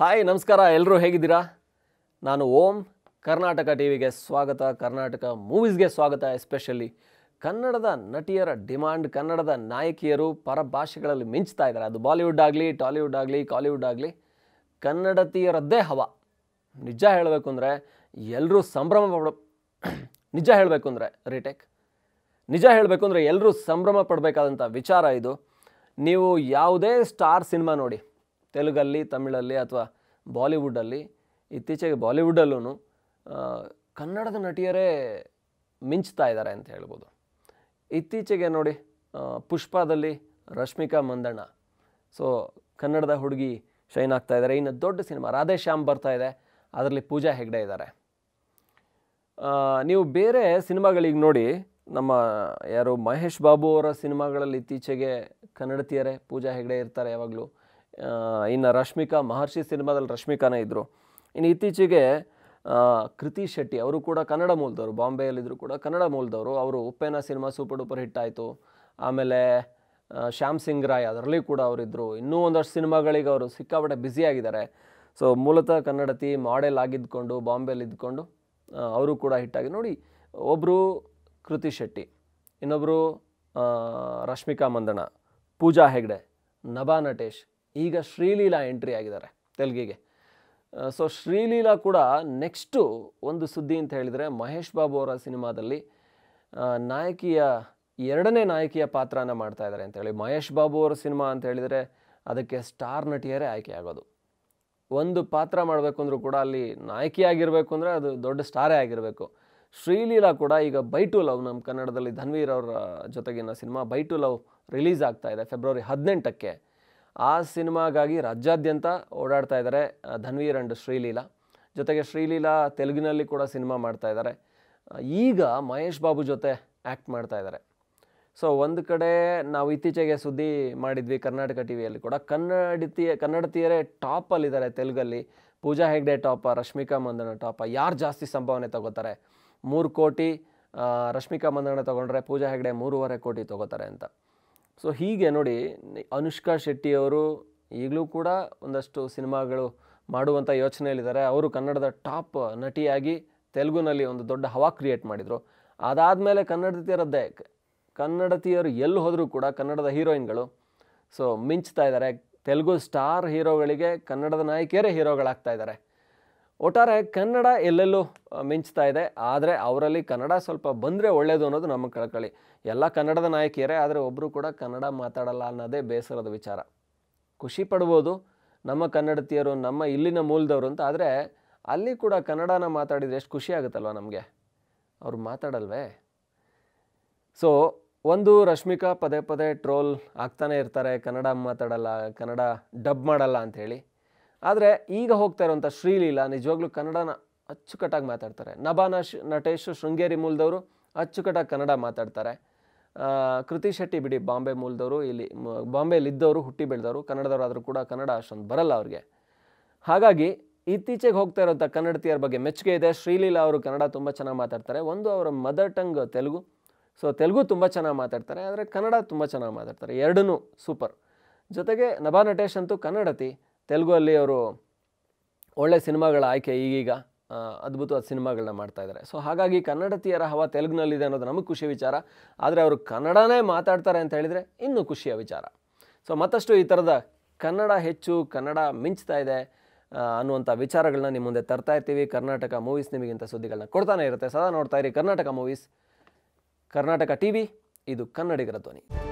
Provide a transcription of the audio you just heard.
hi ನಮಸ್ಕಾರ ಎಲ್ಲರೂ ಹೇಗಿದ್ದೀರಾ ನಾನು ಓಂ ಕರ್ನಾಟಕ ಟಿ ವಿಗೆ ಸ್ವಾಗತ ಕರ್ನಾಟಕ ಮೂವೀಸ್ಗೆ ಸ್ವಾಗತ ಎಸ್ಪೆಷಲಿ ಕನ್ನಡದ ನಟಿಯರ ಡಿಮಾಂಡ್ ಕನ್ನಡದ ನಾಯಕಿಯರು ಪರಭಾಷೆಗಳಲ್ಲಿ ಮಿಂಚ್ತಾ ಇದ್ದಾರೆ ಅದು ಬಾಲಿವುಡ್ ಆಗಲಿ ಟಾಲಿವುಡ್ ಆಗಲಿ ಕಾಲಿವುಡ್ ಆಗಲಿ ಕನ್ನಡತಿಯರದ್ದೇ ಹವ ನಿಜ ಹೇಳಬೇಕು ಅಂದರೆ ಎಲ್ಲರೂ ಸಂಭ್ರಮ ಪಡ ನಿಜ ಹೇಳಬೇಕು ಅಂದರೆ ರಿಟೇಕ್ ನಿಜ ಹೇಳಬೇಕು ಅಂದರೆ ಎಲ್ಲರೂ ಸಂಭ್ರಮ ಪಡಬೇಕಾದಂಥ ವಿಚಾರ ಇದು ನೀವು ಯಾವುದೇ ಸ್ಟಾರ್ ಸಿನಿಮಾ ನೋಡಿ ತೆಲುಗಲ್ಲಿ ತಮಿಳಲ್ಲಿ ಅಥವಾ ಬಾಲಿವುಡಲ್ಲಿ ಇತ್ತೀಚೆಗೆ ಬಾಲಿವುಡಲ್ಲೂ ಕನ್ನಡದ ನಟಿಯರೇ ಮಿಂಚ್ತಾ ಇದ್ದಾರೆ ಅಂತ ಹೇಳ್ಬೋದು ಇತ್ತೀಚೆಗೆ ನೋಡಿ ಪುಷ್ಪದಲ್ಲಿ ರಶ್ಮಿಕಾ ಮಂದಣ್ಣ ಸೊ ಕನ್ನಡದ ಹುಡುಗಿ ಶೈನ್ ಆಗ್ತಾ ಇದ್ದಾರೆ ಇನ್ನು ದೊಡ್ಡ ಸಿನಿಮಾ ರಾಧೆ ಶ್ಯಾಮ್ ಬರ್ತಾ ಇದೆ ಅದರಲ್ಲಿ ಪೂಜಾ ಹೆಗ್ಡೆ ಇದ್ದಾರೆ ನೀವು ಬೇರೆ ಸಿನಿಮಾಗಳಿಗೆ ನೋಡಿ ನಮ್ಮ ಯಾರು ಮಹೇಶ್ ಬಾಬು ಅವರ ಸಿನಿಮಾಗಳಲ್ಲಿ ಇತ್ತೀಚೆಗೆ ಕನ್ನಡತಿಯರೇ ಪೂಜಾ ಹೆಗ್ಡೆ ಇರ್ತಾರೆ ಯಾವಾಗಲೂ ಇನ್ನು ರಶ್ಮಿಕಾ ಮಹರ್ಷಿ ಸಿನಿಮಾದಲ್ಲಿ ರಶ್ಮಿಕಾನೇ ಇದ್ದರು ಇನ್ನು ಇತ್ತೀಚೆಗೆ ಕೃತಿ ಶೆಟ್ಟಿ ಅವರು ಕೂಡ ಕನ್ನಡ ಮೂಲದವರು ಬಾಂಬೆಯಲ್ಲಿದ್ದರೂ ಕೂಡ ಕನ್ನಡ ಮೂಲದವರು ಅವರು Uppena cinema super duper hit ಆಯಿತು ಆಮೇಲೆ ಶ್ಯಾಮ್ ಸಿಂಗ್ ರಾಯ್ ಅದರಲ್ಲಿ ಕೂಡ ಅವರಿದ್ದರು ಇನ್ನೂ ಒಂದಷ್ಟು ಸಿನಿಮಾಗಳಿಗೆ ಅವರು ಸಿಕ್ಕಾಪಟ್ಟೆ ಬ್ಯುಸಿಯಾಗಿದ್ದಾರೆ ಸೊ ಮೂಲತಃ ಕನ್ನಡತಿ ಮಾಡೆಲ್ ಆಗಿದ್ಕೊಂಡು ಬಾಂಬೆಯಲ್ಲಿ ಇದ್ಕೊಂಡು ಅವರು ಕೂಡ ಹಿಟ್ಟಾಗಿ ನೋಡಿ ಒಬ್ಬರು ಕೃತಿ ಶೆಟ್ಟಿ ಇನ್ನೊಬ್ಬರು ರಶ್ಮಿಕಾ ಮಂದಣ ಪೂಜಾ ಹೆಗ್ಡೆ ನಭಾ ನಟೇಶ್ ಈಗ ಶ್ರೀಲೀಲಾ ಎಂಟ್ರಿ ಆಗಿದ್ದಾರೆ ತೆಲುಗಿಗೆ ಸೊ ಶ್ರೀಲೀಲಾ ಕೂಡ ನೆಕ್ಸ್ಟು ಒಂದು ಸುದ್ದಿ ಅಂತ ಹೇಳಿದರೆ ಮಹೇಶ್ ಬಾಬು ಅವರ ಸಿನಿಮಾದಲ್ಲಿ ನಾಯಕಿಯ ಎರಡನೇ ನಾಯಕಿಯ ಪಾತ್ರನ ಮಾಡ್ತಾ ಇದ್ದಾರೆ ಅಂತೇಳಿ ಮಹೇಶ್ ಬಾಬು ಅವರ ಸಿನಿಮಾ ಅಂತ ಹೇಳಿದರೆ ಅದಕ್ಕೆ ಸ್ಟಾರ್ ನಟಿಯರೇ ಆಯ್ಕೆ ಆಗೋದು ಒಂದು ಪಾತ್ರ ಮಾಡಬೇಕು ಅಂದರೂ ಕೂಡ ಅಲ್ಲಿ ನಾಯಕಿಯಾಗಿರಬೇಕು ಅಂದರೆ ಅದು ದೊಡ್ಡ ಸ್ಟಾರೇ ಆಗಿರಬೇಕು ಶ್ರೀಲೀಲಾ ಕೂಡ ಈಗ ಬೈ ಟು ಲವ್ ನಮ್ಮ ಕನ್ನಡದಲ್ಲಿ ಧನ್ವೀರ್ ಅವರ ಜೊತೆಗಿನ cinema by two love release ಆಗ್ತಾ ಇದೆ ಫೆಬ್ರವರಿ ಹದಿನೆಂಟಕ್ಕೆ ಆ ಸಿನಿಮಾಗಾಗಿ ರಾಜ್ಯಾದ್ಯಂತ ಓಡಾಡ್ತಾ ಇದ್ದಾರೆ ಧನ್ವೀರ್ ಅಂಡ್ ಶ್ರೀಲೀಲಾ ಜೊತೆಗೆ ಶ್ರೀಲೀಲಾ ತೆಲುಗಿನಲ್ಲಿ ಕೂಡ ಸಿನಿಮಾ ಮಾಡ್ತಾ ಇದ್ದಾರೆ ಈಗ ಮಹೇಶ್ ಬಾಬು ಜೊತೆ ಆ್ಯಕ್ಟ್ ಮಾಡ್ತಾ ಇದ್ದಾರೆ ಸೊ ಒಂದು ಕಡೆ ನಾವು ಇತ್ತೀಚೆಗೆ ಸುದ್ದಿ ಮಾಡಿದ್ವಿ ಕರ್ನಾಟಕ ಟಿ ವಿಯಲ್ಲಿ ಕೂಡ ಕನ್ನಡತಿಯ ಕನ್ನಡತಿಯರೇ ಟಾಪಲ್ಲಿದ್ದಾರೆ ತೆಲುಗಲ್ಲಿ ಪೂಜಾ ಹೆಗ್ಡೆ ಟಾಪ ರಶ್ಮಿಕಾ ಮಂದಣ್ಣ ಟಾಪ ಯಾರು ಜಾಸ್ತಿ ಸಂಭಾವನೆ ತಗೋತಾರೆ ಮೂರು ಕೋಟಿ ರಶ್ಮಿಕಾ ಮಂದಣ್ಣ ತೊಗೊಂಡ್ರೆ ಪೂಜಾ ಹೆಗ್ಡೆ ಮೂರುವರೆ ಕೋಟಿ ತೊಗೋತಾರೆ ಅಂತ ಸೊ ಹೀಗೆ ನೋಡಿ ಅನುಷ್ಕಾ ಶೆಟ್ಟಿಯವರು ಈಗಲೂ ಕೂಡ ಒಂದಷ್ಟು ಸಿನಿಮಾಗಳು ಮಾಡುವಂಥ ಯೋಚನೆಯಲ್ಲಿದ್ದಾರೆ ಅವರು ಕನ್ನಡದ ಟಾಪ್ ನಟಿಯಾಗಿ ತೆಲುಗುನಲ್ಲಿ ಒಂದು ದೊಡ್ಡ ಹವಾ ಕ್ರಿಯೇಟ್ ಮಾಡಿದರು ಅದಾದಮೇಲೆ ಕನ್ನಡತಿಯರದ್ದೇ ಕನ್ನಡತಿಯರು ಎಲ್ಲಿ ಹೋದರೂ ಕೂಡ ಕನ್ನಡದ ಹೀರೋಯಿನ್ಗಳು ಸೊ ಮಿಂಚ್ತಾ ಇದ್ದಾರೆ ತೆಲುಗು ಸ್ಟಾರ್ ಹೀರೋಗಳಿಗೆ ಕನ್ನಡದ ನಾಯಕಿಯರೇ ಹೀರೋಗಳಾಗ್ತಾ ಇದ್ದಾರೆ ಒಟ್ಟಾರೆ ಕನ್ನಡ ಎಲ್ಲೆಲ್ಲೂ ಮಿಂಚ್ತಾ ಇದೆ ಆದರೆ ಅವರಲ್ಲಿ ಕನ್ನಡ ಸ್ವಲ್ಪ ಬಂದರೆ ಒಳ್ಳೆಯದು ಅನ್ನೋದು ನಮ್ಮ ಕಳಕಳಿ ಎಲ್ಲ ಕನ್ನಡದ ನಾಯಕಿಯರೇ ಆದರೆ ಒಬ್ಬರು ಕೂಡ ಕನ್ನಡ ಮಾತಾಡಲ್ಲ ಅನ್ನೋದೇ ಬೇಸರದ ವಿಚಾರ ಖುಷಿ ಪಡ್ಬೋದು ನಮ್ಮ ಕನ್ನಡತಿಯರು ನಮ್ಮ ಇಲ್ಲಿನ ಮೂಲದವರು ಅಂತ ಆದರೆ ಅಲ್ಲಿ ಕೂಡ ಕನ್ನಡನ ಮಾತಾಡಿದರೆ ಎಷ್ಟು ಖುಷಿ ಆಗುತ್ತಲ್ವ ನಮಗೆ ಅವ್ರು ಮಾತಾಡಲ್ವೇ ಸೊ ಒಂದು ರಶ್ಮಿಕಾ ಪದೇ ಪದೇ ಟ್ರೋಲ್ ಆಗ್ತಾನೆ ಇರ್ತಾರೆ ಕನ್ನಡ ಮಾತಾಡಲ್ಲ ಕನ್ನಡ ಡಬ್ ಮಾಡಲ್ಲ ಅಂಥೇಳಿ ಆದರೆ ಈಗ ಹೋಗ್ತಾ ಇರುವಂಥ ಶ್ರೀಲೀಲಾ ನಿಜವಾಗ್ಲೂ ಕನ್ನಡನ ಅಚ್ಚುಕಟ್ಟಾಗಿ ಮಾತಾಡ್ತಾರೆ ನಭಾನ ಶ್ ನಟೇಶ್ ಶೃಂಗೇರಿ ಮೂಲದವರು ಅಚ್ಚುಕಟ್ಟಾಗಿ ಕನ್ನಡ ಮಾತಾಡ್ತಾರೆ ಕೃತಿ ಶೆಟ್ಟಿ ಬಿಡಿ ಬಾಂಬೆ ಮೂಲದವರು ಇಲ್ಲಿ ಬಾಂಬೆಯಲ್ಲಿ ಇದ್ದವರು ಹುಟ್ಟಿ ಬೆಳೆದವರು ಕನ್ನಡದವರು ಆದರೂ ಕೂಡ ಕನ್ನಡ ಅಷ್ಟೊಂದು ಬರಲ್ಲ ಅವ್ರಿಗೆ ಹಾಗಾಗಿ ಇತ್ತೀಚೆಗೆ ಹೋಗ್ತಾ ಇರೋಂಥ ಕನ್ನಡತಿಯರ ಬಗ್ಗೆ ಮೆಚ್ಚುಗೆ ಇದೆ ಶ್ರೀಲೀಲಾ ಅವರು ಕನ್ನಡ ತುಂಬ ಚೆನ್ನಾಗಿ ಮಾತಾಡ್ತಾರೆ ಒಂದು ಅವರ mother tongue Telugu so Telugu ತುಂಬ ಚೆನ್ನಾಗಿ ಮಾತಾಡ್ತಾರೆ ಆದರೆ ಕನ್ನಡ ತುಂಬ ಚೆನ್ನಾಗಿ ಮಾತಾಡ್ತಾರೆ ಎರಡೂ ಸೂಪರ್ ಜೊತೆಗೆ ನಭಾ ನಟೇಶ್ ಅಂತೂ ಕನ್ನಡತಿ ಅಲ್ಲಿ ಅವರು ಒಳ್ಳೆ ಸಿನಿಮಾಗಳ ಆಯ್ಕೆ ಈಗೀಗ ಅದ್ಭುತವಾದ ಸಿನಿಮಾಗಳನ್ನ ಮಾಡ್ತಾ ಇದ್ದಾರೆ ಸೊ ಹಾಗಾಗಿ ಕನ್ನಡತಿಯರ ಹವ ತೆಲುಗಿನಲ್ಲಿದೆ ಅನ್ನೋದು ನಮಗೆ ಖುಷಿ ವಿಚಾರ ಆದರೆ ಅವರು ಕನ್ನಡನೇ ಮಾತಾಡ್ತಾರೆ ಅಂತ ಹೇಳಿದರೆ ಇನ್ನೂ ಖುಷಿಯ ವಿಚಾರ ಸೊ ಮತ್ತಷ್ಟು ಈ ಥರದ ಕನ್ನಡ ಹೆಚ್ಚು ಕನ್ನಡ ಮಿಂಚ್ತಾ ಇದೆ ಅನ್ನುವಂಥ ವಿಚಾರಗಳನ್ನ ನಿಮ್ಮ ಮುಂದೆ ತರ್ತಾ ಇರ್ತೀವಿ ಕರ್ನಾಟಕ ಮೂವೀಸ್ ನಿಮಗಿಂತ ಸುದ್ದಿಗಳನ್ನ ಕೊಡ್ತಾನೆ ಇರುತ್ತೆ ಸದಾ ನೋಡ್ತಾ ಇರಿ Karnataka movies Karnataka T V ಇದು ಕನ್ನಡಿಗರ ಧ್ವನಿ